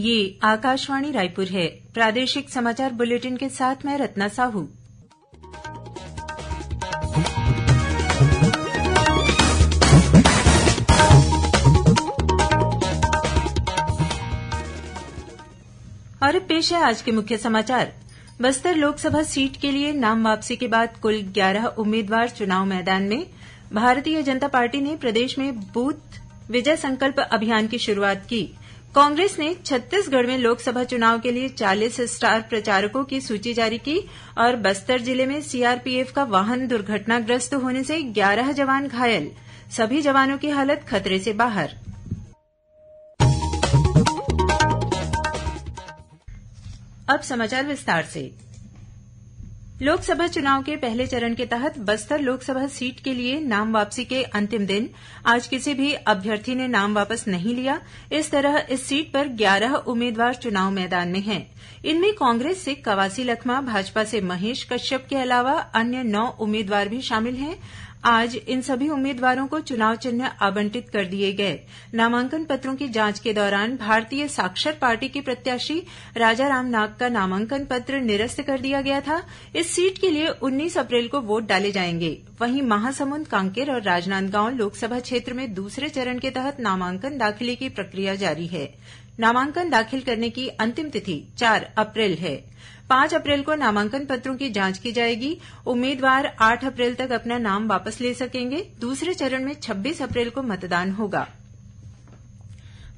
ये आकाशवाणी रायपुर है प्रादेशिक समाचार बुलेटिन के साथ मैं रत्ना साहू और पेश है आज के मुख्य समाचार बस्तर लोकसभा सीट के लिए नाम वापसी के बाद कुल ग्यारह उम्मीदवार चुनाव मैदान में भारतीय जनता पार्टी ने प्रदेश में बूथ विजय संकल्प अभियान की शुरूआत की कांग्रेस ने छत्तीसगढ़ में लोकसभा चुनाव के लिए चालीस स्टार प्रचारकों की सूची जारी की और बस्तर जिले में सीआरपीएफ का वाहन दुर्घटनाग्रस्त होने से ग्यारह जवान घायल सभी जवानों की हालत खतरे से बाहर अब समाचार विस्तार से लोकसभा चुनाव के पहले चरण के तहत बस्तर लोकसभा सीट के लिए नाम वापसी के अंतिम दिन आज किसी भी अभ्यर्थी ने नाम वापस नहीं लिया इस तरह इस सीट पर ग्यारह उम्मीदवार चुनाव मैदान में हैं इनमें कांग्रेस से कवासी लखमा भाजपा से महेश कश्यप के अलावा अन्य नौ उम्मीदवार भी शामिल हैं आज इन सभी उम्मीदवारों को चुनाव चिन्ह आवंटित कर दिए गए नामांकन पत्रों की जांच के दौरान भारतीय साक्षर पार्टी के प्रत्याशी राजाराम नाग का नामांकन पत्र निरस्त कर दिया गया था इस सीट के लिए उन्नीस अप्रैल को वोट डाले जाएंगे वहीं महासमुंद कांकेर और राजनांदगांव लोकसभा क्षेत्र में दूसरे चरण के तहत नामांकन दाखिले की प्रक्रिया जारी है नामांकन दाखिल करने की अंतिम तिथि चार अप्रैल है पांच अप्रैल को नामांकन पत्रों की जांच की जाएगी उम्मीदवार आठ अप्रैल तक अपना नाम वापस ले सकेंगे दूसरे चरण में छब्बीस अप्रैल को मतदान होगा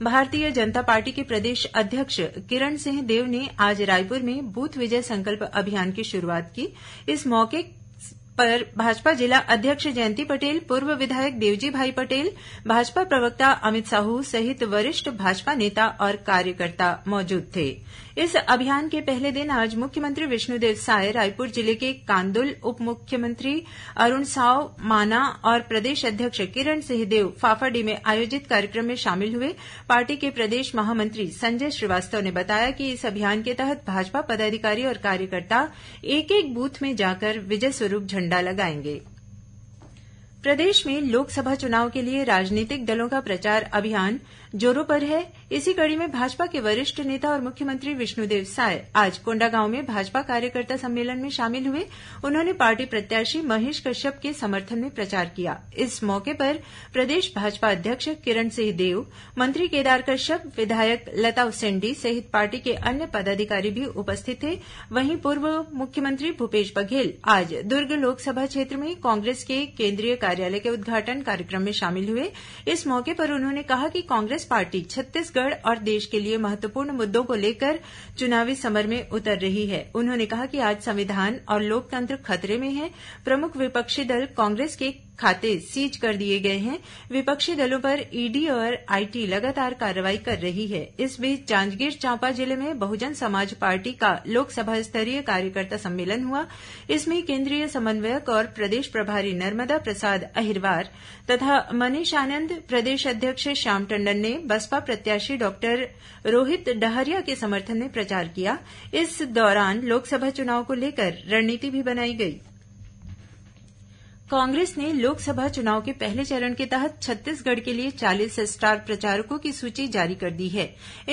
भारतीय जनता पार्टी के प्रदेश अध्यक्ष किरण सिंह देव ने आज रायपुर में बूथ विजय संकल्प अभियान की शुरूआत की इस मौके पर भाजपा जिला अध्यक्ष जयंती पटेल पूर्व विधायक देवजी भाई पटेल भाजपा प्रवक्ता अमित साहू सहित वरिष्ठ भाजपा नेता और कार्यकर्ता मौजूद थे इस अभियान के पहले दिन आज मुख्यमंत्री विष्णुदेव साय रायपुर जिले के कांदुल उप मुख्यमंत्री अरूण साव माना और प्रदेश अध्यक्ष किरण सिंहदेव फाफाडी में आयोजित कार्यक्रम में शामिल हुए पार्टी के प्रदेश महामंत्री संजय श्रीवास्तव ने बताया कि इस अभियान के तहत भाजपा पदाधिकारी और कार्यकर्ता एक एक बूथ में जाकर विजय स्वरूप झंडा लगाएंगे प्रदेश में लोकसभा चुनाव के लिए राजनीतिक दलों का प्रचार अभियान जोरों पर है इसी कड़ी में भाजपा के वरिष्ठ नेता और मुख्यमंत्री विष्णुदेव साय आज कोंडागांव में भाजपा कार्यकर्ता सम्मेलन में शामिल हुए उन्होंने पार्टी प्रत्याशी महेश कश्यप के समर्थन में प्रचार किया इस मौके पर प्रदेश भाजपा अध्यक्ष किरण सिंह देव मंत्री केदार कश्यप विधायक लता उसेंडी सहित पार्टी के अन्य पदाधिकारी भी उपस्थित थे वहीं पूर्व मुख्यमंत्री भूपेश बघेल आज दुर्ग लोकसभा क्षेत्र में कांग्रेस के केंद्रीय कार्यालय के उद्घाटन कार्यक्रम में शामिल हुए इस मौके पर उन्होंने कहा कि कांग्रेस पार्टी छत्तीसगढ़ छत्तीसगढ़ और देश के लिए महत्वपूर्ण मुद्दों को लेकर चुनावी समर में उतर रही है उन्होंने कहा कि आज संविधान और लोकतंत्र खतरे में है प्रमुख विपक्षी दल कांग्रेस के खाते सीज कर दिए गए हैं विपक्षी दलों पर ईडी और आईटी लगातार कार्रवाई कर रही है इस बीच जांजगीर चांपा जिले में बहुजन समाज पार्टी का लोकसभा स्तरीय कार्यकर्ता सम्मेलन हुआ इसमें केंद्रीय समन्वयक और प्रदेश प्रभारी नर्मदा प्रसाद अहिरवार तथा मनीष आनंद प्रदेश अध्यक्ष श्याम टंडन ने बसपा प्रत्याशी डॉक्टर रोहित डहरिया के समर्थन में प्रचार किया इस दौरान लोकसभा चुनाव को लेकर रणनीति भी बनाई गई कांग्रेस ने लोकसभा चुनाव के पहले चरण के तहत छत्तीसगढ़ के लिए चालीस स्टार प्रचारकों की सूची जारी कर दी है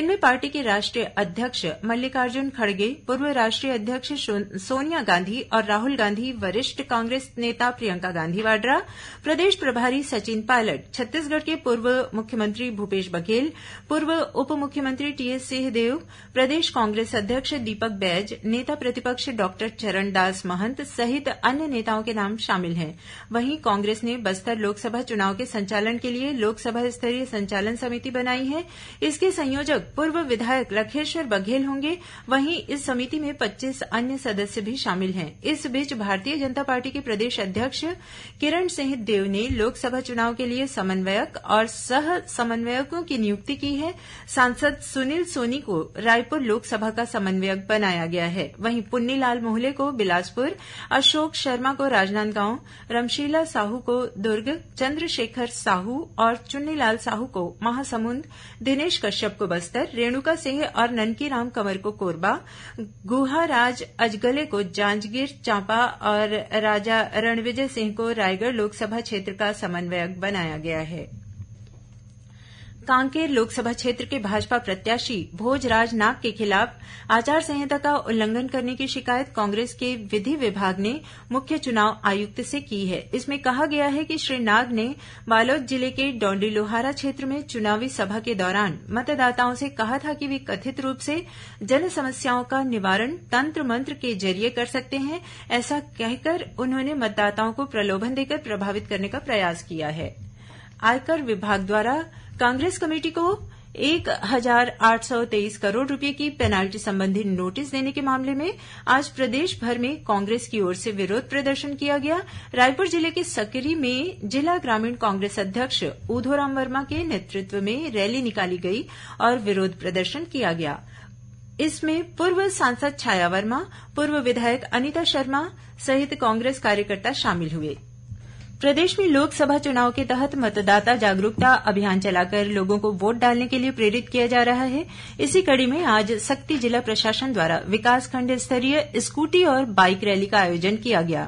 इनमें पार्टी के राष्ट्रीय अध्यक्ष मल्लिकार्जुन खड़गे पूर्व राष्ट्रीय अध्यक्ष सोनिया गांधी और राहुल गांधी वरिष्ठ कांग्रेस नेता प्रियंका गांधी वाड्रा प्रदेश प्रभारी सचिन पायलट छत्तीसगढ़ के पूर्व मुख्यमंत्री भूपेश बघेल पूर्व उप मुख्यमंत्री टीएस सिंहदेव प्रदेश कांग्रेस अध्यक्ष दीपक बैज नेता प्रतिपक्ष डॉक्टर चरणदास महंत सहित अन्य नेताओं के नाम शामिल हैं वहीं कांग्रेस ने बस्तर लोकसभा चुनाव के संचालन के लिए लोकसभा स्तरीय संचालन समिति बनाई है इसके संयोजक पूर्व विधायक लखेश्वर बघेल होंगे वहीं इस समिति में पच्चीस अन्य सदस्य भी शामिल हैं इस बीच भारतीय जनता पार्टी के प्रदेश अध्यक्ष किरण सिंह देव ने लोकसभा चुनाव के लिए समन्वयक और सह समन्वयकों की नियुक्ति की है सांसद सुनील सोनी को रायपुर लोकसभा का समन्वयक बनाया गया है वहीं पुन्नीलाल मोहले को बिलासपुर अशोक शर्मा को राजनांदगांव रमशीला साहू को दुर्ग चंद्रशेखर साहू और चुन्नीलाल साहू को महासमुंद दिनेश कश्यप को बस्तर रेणुका सिंह और ननकीराम कंवर को कोरबा गुहाराज अजगले को जांजगीर चांपा और राजा रणविजय सिंह को रायगढ़ लोकसभा क्षेत्र का समन्वयक बनाया गया है कांकेर लोकसभा क्षेत्र के भाजपा प्रत्याशी भोजराज नाग के खिलाफ आचार संहिता का उल्लंघन करने की शिकायत कांग्रेस के विधि विभाग ने मुख्य चुनाव आयुक्त से की है इसमें कहा गया है कि श्री नाग ने बालोद जिले के लोहारा क्षेत्र में चुनावी सभा के दौरान मतदाताओं से कहा था कि वे कथित रूप से जन समस्याओं का निवारण तंत्र मंत्र के जरिए कर सकते हैं ऐसा कहकर उन्होंने मतदाताओं को प्रलोभन देकर प्रभावित करने का प्रयास किया है आयकर विभाग द्वारा कांग्रेस कमेटी को एक हजार आठ सौ तेईस करोड़ रूपये की पेनाल्टी संबंधी नोटिस देने के मामले में आज प्रदेशभर में कांग्रेस की ओर से विरोध प्रदर्शन किया गया रायपुर जिले के सकरी में जिला ग्रामीण कांग्रेस अध्यक्ष उधोराम वर्मा के नेतृत्व में रैली निकाली गई और विरोध प्रदर्शन किया गया इसमें पूर्व सांसद छाया वर्मा पूर्व विधायक अनिता शर्मा सहित कांग्रेस कार्यकर्ता शामिल हुए प्रदेश में लोकसभा चुनाव के तहत मतदाता जागरूकता अभियान चलाकर लोगों को वोट डालने के लिए प्रेरित किया जा रहा है इसी कड़ी में आज सक्ती जिला प्रशासन द्वारा विकासखंड स्तरीय स्कूटी और बाइक रैली का आयोजन किया गया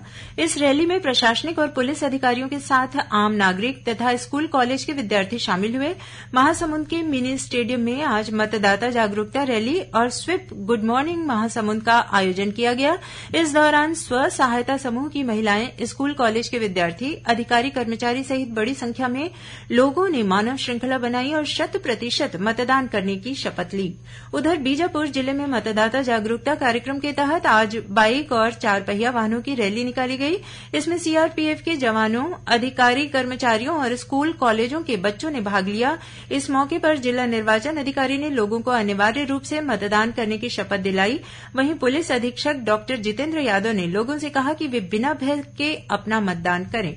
इस रैली में प्रशासनिक और पुलिस अधिकारियों के साथ आम नागरिक तथा स्कूल कॉलेज के विद्यार्थी शामिल हुए महासमुंद के मिनी स्टेडियम में आज मतदाता जागरूकता रैली और स्विप गुड मॉर्निंग महासमुंद का आयोजन किया गया इस दौरान स्व सहायता समूह की महिलाएं स्कूल कॉलेज के विद्यार्थी अधिकारी कर्मचारी सहित बड़ी संख्या में लोगों ने मानव श्रृंखला बनाई और शत प्रतिशत मतदान करने की शपथ ली उधर बीजापुर जिले में मतदाता जागरूकता कार्यक्रम के तहत आज बाइक और चारपहिया वाहनों की रैली निकाली गई इसमें सीआरपीएफ के जवानों अधिकारी कर्मचारियों और स्कूल कॉलेजों के बच्चों ने भाग लिया इस मौके पर जिला निर्वाचन अधिकारी ने लोगों को अनिवार्य रूप से मतदान करने की शपथ दिलाई वहीं पुलिस अधीक्षक डॉक्टर जितेन्द्र यादव ने लोगों से कहा कि वे बिना भय के अपना मतदान करें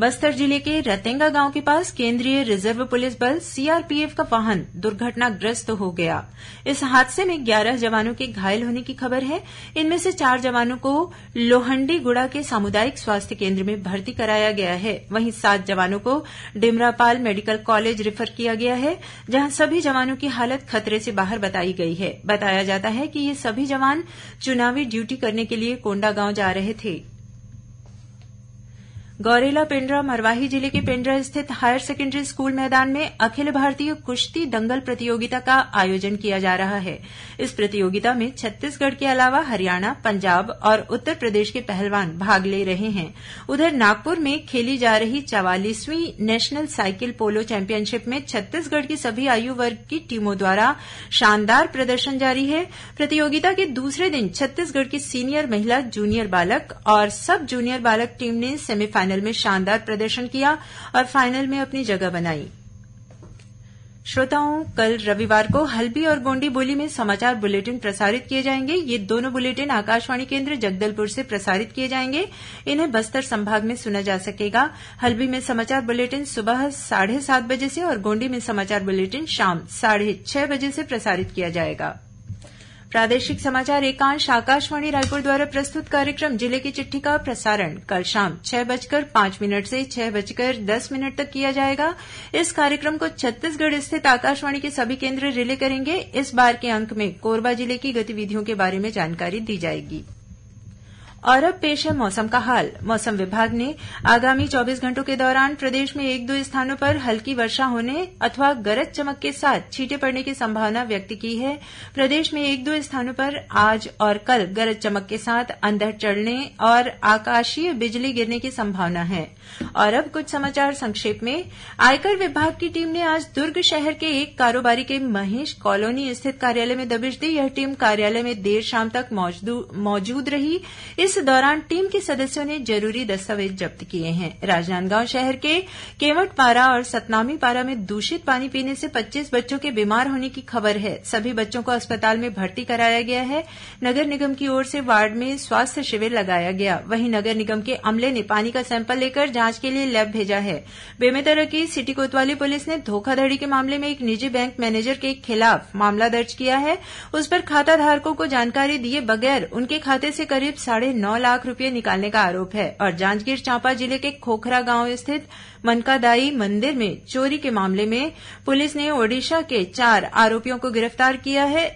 बस्तर जिले के रतेंगा गांव के पास केंद्रीय रिजर्व पुलिस बल सीआरपीएफ का वाहन दुर्घटनाग्रस्त हो गया इस हादसे में ग्यारह जवानों के घायल होने की खबर है इनमें से चार जवानों को लोहंडीगुड़ा के सामुदायिक स्वास्थ्य केंद्र में भर्ती कराया गया है वहीं सात जवानों को डिमरापाल मेडिकल कॉलेज रिफर किया गया है जहां सभी जवानों की हालत खतरे से बाहर बताई गई है बताया जाता है कि ये सभी जवान चुनावी ड्यूटी करने के लिए कोंडागांव जा रहे थे गौरेला पेण्ड्रा मरवाही जिले के पेण्ड्रा स्थित हायर सेकेण्डरी स्कूल मैदान में अखिल भारतीय कुश्ती दंगल प्रतियोगिता का आयोजन किया जा रहा है इस प्रतियोगिता में छत्तीसगढ़ के अलावा हरियाणा पंजाब और उत्तर प्रदेश के पहलवान भाग ले रहे हैं उधर नागपुर में खेली जा रही चवालीसवीं नेशनल साइकिल पोलो चैंपियनशिप में छत्तीसगढ़ की सभी आयु वर्ग की टीमों द्वारा शानदार प्रदर्शन जारी है प्रतियोगिता के दूसरे दिन छत्तीसगढ़ की सीनियर महिला जूनियर बालक और सब जूनियर बालक टीम ने सेमीफाइनल फाइनल में शानदार प्रदर्शन किया और फाइनल में अपनी जगह बनाई श्रोताओं कल रविवार को हल्बी और गोंडी बोली में समाचार बुलेटिन प्रसारित किए जाएंगे ये दोनों बुलेटिन आकाशवाणी केंद्र जगदलपुर से प्रसारित किए जाएंगे इन्हें बस्तर संभाग में सुना जा सकेगा हल्बी में समाचार बुलेटिन सुबह साढ़े सात बजे से और गोंडी में समाचार बुलेटिन शाम साढ़े छह बजे से प्रसारित किया जाएगा प्रादेशिक समाचार एकांश आकाशवाणी रायपुर द्वारा प्रस्तुत कार्यक्रम जिले की चिट्ठी का प्रसारण कल शाम छह बजकर पांच मिनट से छह बजकर दस मिनट तक किया जाएगा इस कार्यक्रम को छत्तीसगढ़ स्थित आकाशवाणी के सभी केन्द्र रिले करेंगे इस बार के अंक में कोरबा जिले की गतिविधियों के बारे में जानकारी दी जाएगी और अब पेश है मौसम का हाल मौसम विभाग ने आगामी चौबीस घंटों के दौरान प्रदेश में एक दो स्थानों पर हल्की वर्षा होने अथवा गरज चमक के साथ छींटे पड़ने की संभावना व्यक्त की है प्रदेश में एक दो स्थानों पर आज और कल गरज चमक के साथ अंधड़ चढ़ने और आकाशीय बिजली गिरने की संभावना है और अब कुछ समाचार संक्षेप में आयकर विभाग की टीम ने आज दुर्ग शहर के एक कारोबारी के महेश कॉलोनी स्थित कार्यालय में दबिश दी यह टीम कार्यालय में देर शाम तक मौजूद रही इस दौरान टीम के सदस्यों ने जरूरी दस्तावेज जब्त किए हैं राजनांदगांव शहर के केवटपारा और सतनामी पारा में दूषित पानी पीने से पच्चीस बच्चों के बीमार होने की खबर है सभी बच्चों को अस्पताल में भर्ती कराया गया है नगर निगम की ओर से वार्ड में स्वास्थ्य शिविर लगाया गया वहीं नगर निगम के अमले ने पानी का सैंपल लेकर जांच के लिए लैब भेजा है बेमेतरा की सिटी कोतवाली पुलिस ने धोखाधड़ी के मामले में एक निजी बैंक मैनेजर के खिलाफ मामला दर्ज किया है उस पर खाताधारकों को जानकारी दिए बगैर उनके खाते से करीब साढ़े नौ लाख रूपये निकालने का आरोप है और जांजगीर चांपा जिले के खोखरा गांव स्थित मनकादाई मंदिर में चोरी के मामले में पुलिस ने ओडिशा के चार आरोपियों को गिरफ्तार किया है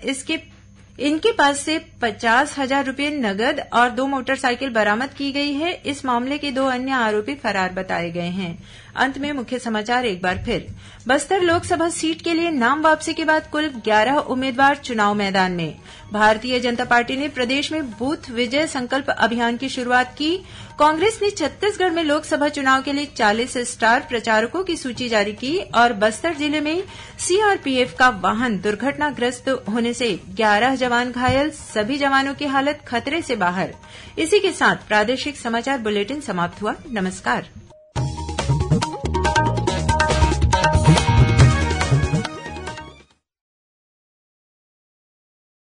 इनके पास से पचास हजार रूपये नगद और दो मोटरसाइकिल बरामद की गई है इस मामले के दो अन्य आरोपी फरार बताए गए हैं अंत में मुख्य समाचार एक बार फिर बस्तर लोकसभा सीट के लिए नाम वापसी के बाद कुल ग्यारह उम्मीदवार चुनाव मैदान में भारतीय जनता पार्टी ने प्रदेश में बूथ विजय संकल्प अभियान की शुरूआत की कांग्रेस ने छत्तीसगढ़ में लोकसभा चुनाव के लिए 40 स्टार प्रचारकों की सूची जारी की और बस्तर जिले में सीआरपीएफ का वाहन दुर्घटनाग्रस्त होने से 11 जवान घायल सभी जवानों की हालत खतरे से बाहर इसी के साथ प्रादेशिक समाचार बुलेटिन समाप्त हुआ नमस्कार